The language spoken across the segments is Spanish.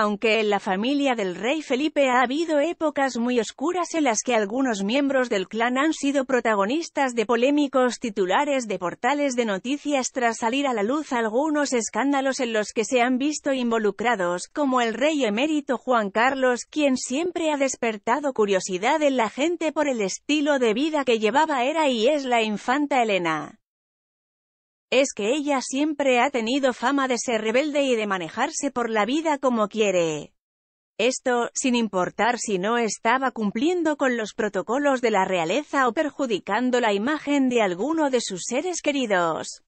Aunque en la familia del rey Felipe ha habido épocas muy oscuras en las que algunos miembros del clan han sido protagonistas de polémicos titulares de portales de noticias tras salir a la luz algunos escándalos en los que se han visto involucrados, como el rey emérito Juan Carlos, quien siempre ha despertado curiosidad en la gente por el estilo de vida que llevaba era y es la infanta Elena. Es que ella siempre ha tenido fama de ser rebelde y de manejarse por la vida como quiere. Esto, sin importar si no estaba cumpliendo con los protocolos de la realeza o perjudicando la imagen de alguno de sus seres queridos.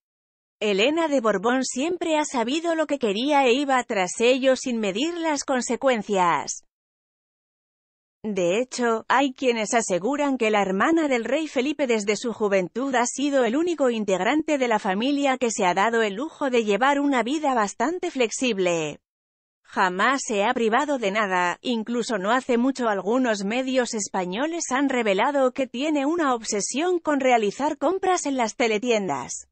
Elena de Borbón siempre ha sabido lo que quería e iba tras ello sin medir las consecuencias. De hecho, hay quienes aseguran que la hermana del rey Felipe desde su juventud ha sido el único integrante de la familia que se ha dado el lujo de llevar una vida bastante flexible. Jamás se ha privado de nada, incluso no hace mucho algunos medios españoles han revelado que tiene una obsesión con realizar compras en las teletiendas.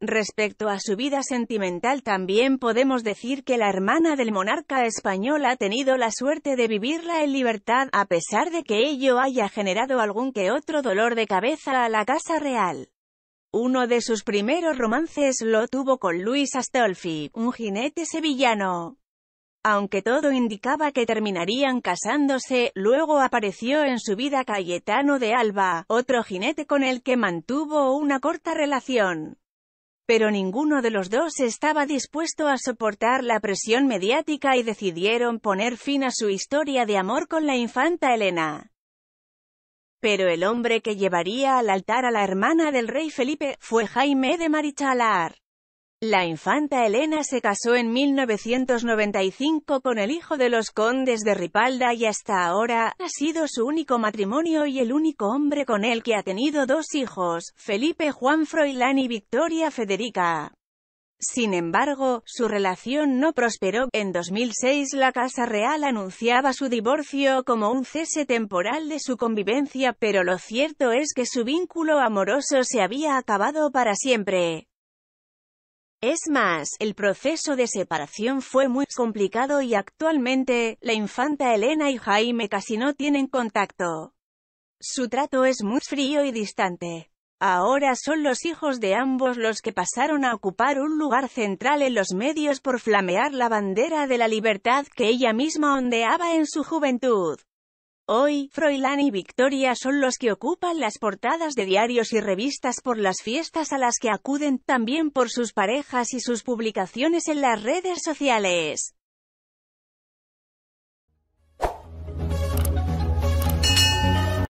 Respecto a su vida sentimental también podemos decir que la hermana del monarca español ha tenido la suerte de vivirla en libertad, a pesar de que ello haya generado algún que otro dolor de cabeza a la Casa Real. Uno de sus primeros romances lo tuvo con Luis Astolfi, un jinete sevillano. Aunque todo indicaba que terminarían casándose, luego apareció en su vida Cayetano de Alba, otro jinete con el que mantuvo una corta relación pero ninguno de los dos estaba dispuesto a soportar la presión mediática y decidieron poner fin a su historia de amor con la infanta Elena. Pero el hombre que llevaría al altar a la hermana del rey Felipe, fue Jaime de Marichalar. La infanta Elena se casó en 1995 con el hijo de los condes de Ripalda y hasta ahora, ha sido su único matrimonio y el único hombre con el que ha tenido dos hijos, Felipe Juan Froilán y Victoria Federica. Sin embargo, su relación no prosperó. En 2006 la Casa Real anunciaba su divorcio como un cese temporal de su convivencia, pero lo cierto es que su vínculo amoroso se había acabado para siempre. Es más, el proceso de separación fue muy complicado y actualmente, la infanta Elena y Jaime casi no tienen contacto. Su trato es muy frío y distante. Ahora son los hijos de ambos los que pasaron a ocupar un lugar central en los medios por flamear la bandera de la libertad que ella misma ondeaba en su juventud. Hoy, Froilán y Victoria son los que ocupan las portadas de diarios y revistas por las fiestas a las que acuden, también por sus parejas y sus publicaciones en las redes sociales.